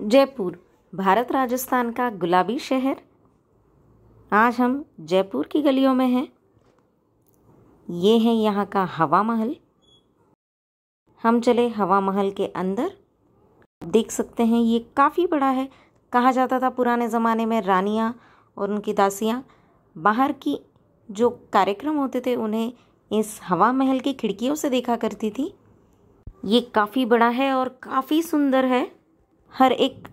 जयपुर भारत राजस्थान का गुलाबी शहर आज हम जयपुर की गलियों में हैं ये है यहाँ का हवा महल हम चले हवा महल के अंदर देख सकते हैं ये काफ़ी बड़ा है कहा जाता था पुराने ज़माने में रानियाँ और उनकी दासियाँ बाहर की जो कार्यक्रम होते थे उन्हें इस हवा महल की खिड़कियों से देखा करती थी ये काफ़ी बड़ा है और काफ़ी सुंदर है हर एक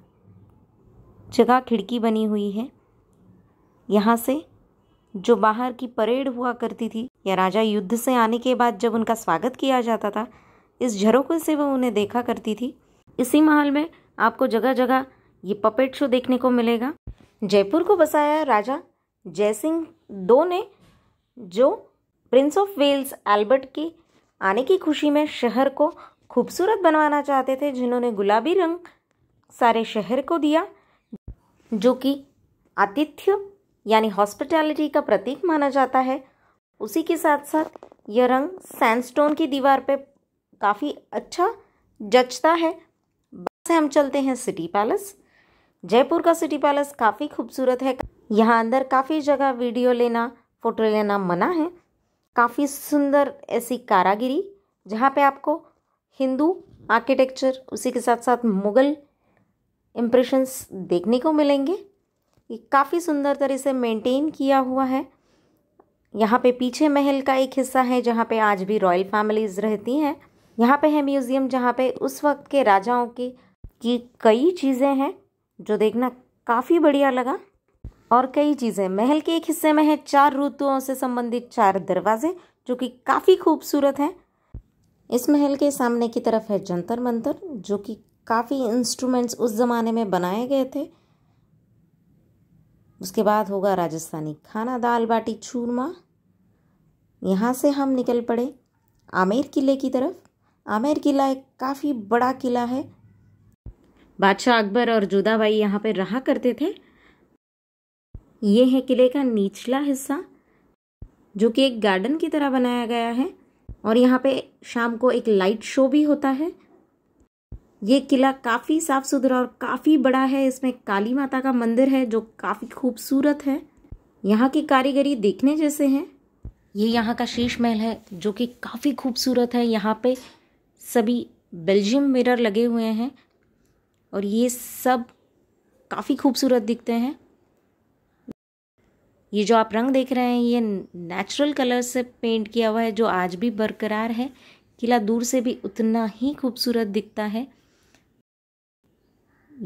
जगह खिड़की बनी हुई है यहाँ से जो बाहर की परेड हुआ करती थी या राजा युद्ध से आने के बाद जब उनका स्वागत किया जाता था इस झरोखे से वो उन्हें देखा करती थी इसी महल में आपको जगह जगह ये पपेट शो देखने को मिलेगा जयपुर को बसाया राजा जयसिंह दो ने जो प्रिंस ऑफ वेल्स एल्बर्ट के आने की खुशी में शहर को खूबसूरत बनवाना चाहते थे जिन्होंने गुलाबी रंग सारे शहर को दिया जो कि आतिथ्य यानी हॉस्पिटैलिटी का प्रतीक माना जाता है उसी के साथ साथ यह रंग सैंडस्टोन की दीवार पे काफ़ी अच्छा जचता है बस हम चलते हैं सिटी पैलेस जयपुर का सिटी पैलेस काफ़ी खूबसूरत है यहाँ अंदर काफ़ी जगह वीडियो लेना फ़ोटो लेना मना है काफ़ी सुंदर ऐसी कारागिरी जहाँ पे आपको हिंदू आर्किटेक्चर उसी के साथ साथ मुग़ल इम्प्रेशंस देखने को मिलेंगे ये काफ़ी सुंदर तरह से मेंटेन किया हुआ है यहाँ पे पीछे महल का एक हिस्सा है जहाँ पे आज भी रॉयल फैमिलीज़ रहती हैं यहाँ पे है म्यूज़ियम जहाँ पे उस वक्त के राजाओं की की कई चीज़ें हैं जो देखना काफ़ी बढ़िया लगा और कई चीज़ें महल के एक हिस्से में है चार ऋतुओं से संबंधित चार दरवाजे जो कि काफ़ी खूबसूरत हैं इस महल के सामने की तरफ है जंतर मंतर जो कि काफ़ी इंस्ट्रूमेंट्स उस ज़माने में बनाए गए थे उसके बाद होगा राजस्थानी खाना दाल बाटी चूरमा यहाँ से हम निकल पड़े आमेर किले की तरफ आमेर किला एक काफ़ी बड़ा किला है बादशाह अकबर और भाई यहाँ पर रहा करते थे ये है किले का निचला हिस्सा जो कि एक गार्डन की तरह बनाया गया है और यहाँ पे शाम को एक लाइट शो भी होता है ये किला काफ़ी साफ सुथरा और काफ़ी बड़ा है इसमें काली माता का मंदिर है जो काफ़ी खूबसूरत है यहाँ की कारीगरी देखने जैसे हैं ये यहाँ का शीश महल है जो कि काफ़ी खूबसूरत है यहाँ पे सभी बेल्जियम मिरर लगे हुए हैं और ये सब काफ़ी खूबसूरत दिखते हैं ये जो आप रंग देख रहे हैं ये नेचुरल कलर से पेंट किया हुआ है जो आज भी बरकरार है किला दूर से भी उतना ही खूबसूरत दिखता है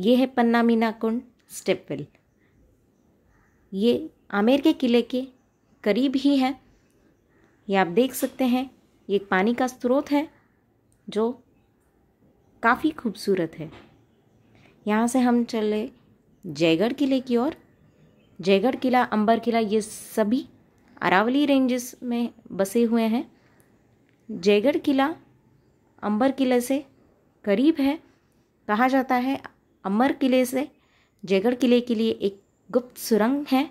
ये है पन्ना मीना कुंड स्टेपवेल ये आमेर के किले के करीब ही है ये आप देख सकते हैं ये एक पानी का स्रोत है जो काफ़ी खूबसूरत है यहाँ से हम चले जयगढ़ किले की ओर जयगढ़ किला अंबर किला ये सभी अरावली रेंजेस में बसे हुए हैं जयगढ़ किला अंबर किले से करीब है कहा जाता है अमर किले से जयगढ़ किले के लिए एक गुप्त सुरंग है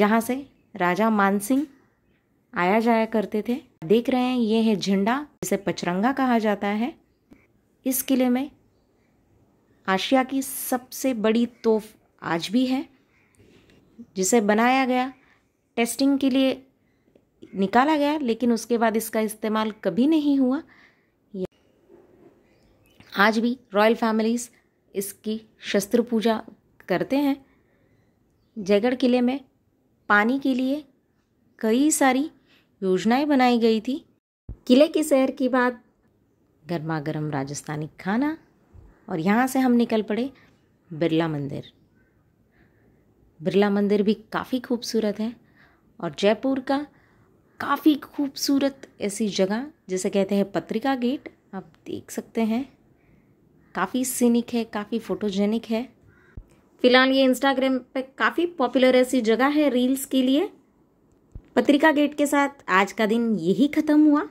जहाँ से राजा मानसिंह आया जाया करते थे देख रहे हैं ये है झंडा जिसे पचरंगा कहा जाता है इस किले में आशिया की सबसे बड़ी तोफ आज भी है जिसे बनाया गया टेस्टिंग के लिए निकाला गया लेकिन उसके बाद इसका इस्तेमाल कभी नहीं हुआ आज भी रॉयल फैमिलीज़ इसकी शस्त्र पूजा करते हैं जयगढ़ किले में पानी के लिए कई सारी योजनाएं बनाई गई थी किले की सैर की बात गर्मा गर्म राजस्थानी खाना और यहाँ से हम निकल पड़े बिरला मंदिर बिरला मंदिर भी काफ़ी खूबसूरत है और जयपुर का काफ़ी खूबसूरत ऐसी जगह जिसे कहते हैं पत्रिका गेट आप देख सकते हैं काफ़ी सीनिक है काफ़ी फोटोजेनिक है फिलहाल ये इंस्टाग्राम पे काफ़ी पॉपुलर ऐसी जगह है रील्स के लिए पत्रिका गेट के साथ आज का दिन यही ख़त्म हुआ